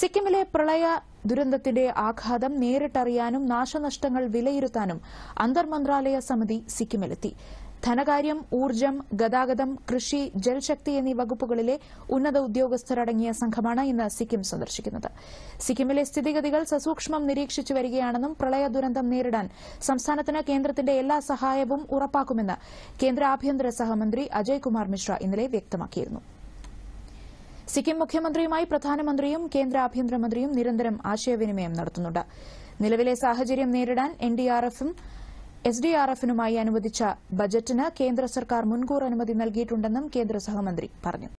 സിക്കിമിലെ പ്രളയ ദുരന്തത്തിന്റെ ആഘാതം നേരിട്ടറിയാനും നാശനഷ്ടങ്ങൾ വിലയിരുത്താനും അന്തർമന്ത്രാലയ സമിതി സിക്കിമിലെത്തി ധനകാര്യം ഊർജ്ജം ഗതാഗതം കൃഷി ജലശക്തി എന്നീ വകുപ്പുകളിലെ ഉന്നത ഉദ്യോഗസ്ഥരടങ്ങിയ സംഘമാണ് ഇന്ന് സിക്കിം സന്ദർശിക്കുന്നത് സിക്കിമിലെ സ്ഥിതിഗതികൾ സസൂക്ഷ്മം നിരീക്ഷിച്ചു വരികയാണെന്നും പ്രളയ ദുരന്തം നേരിടാൻ സംസ്ഥാനത്തിന് കേന്ദ്രത്തിന്റെ എല്ലാ സഹായവും ഉറപ്പാക്കുമെന്ന് കേന്ദ്ര ആഭ്യന്തര സഹമന്ത്രി അജയ് കുമാർ മിശ്ര ഇന്നലെ വ്യക്തമാക്കിയിരുന്നു സിക്കിം മുഖ്യമന്ത്രിയുമായി പ്രധാനമന്ത്രിയും കേന്ദ്ര ആഭ്യന്തരമന്ത്രിയും നിരന്തരം ആശയവിനിമയം നടത്തുന്നുണ്ട് നിലവിലെ സാഹചര്യം നേരിടാൻ എൻഡിആർഎഫും എസ്ഡിആർഎഫിനുമായി അനുവദിച്ച ബജറ്റിന് കേന്ദ്ര സർക്കാർ മുൻകൂർ അനുമതി നൽകിയിട്ടുണ്ടെന്നും കേന്ദ്ര സഹമന്ത്രി പറഞ്ഞു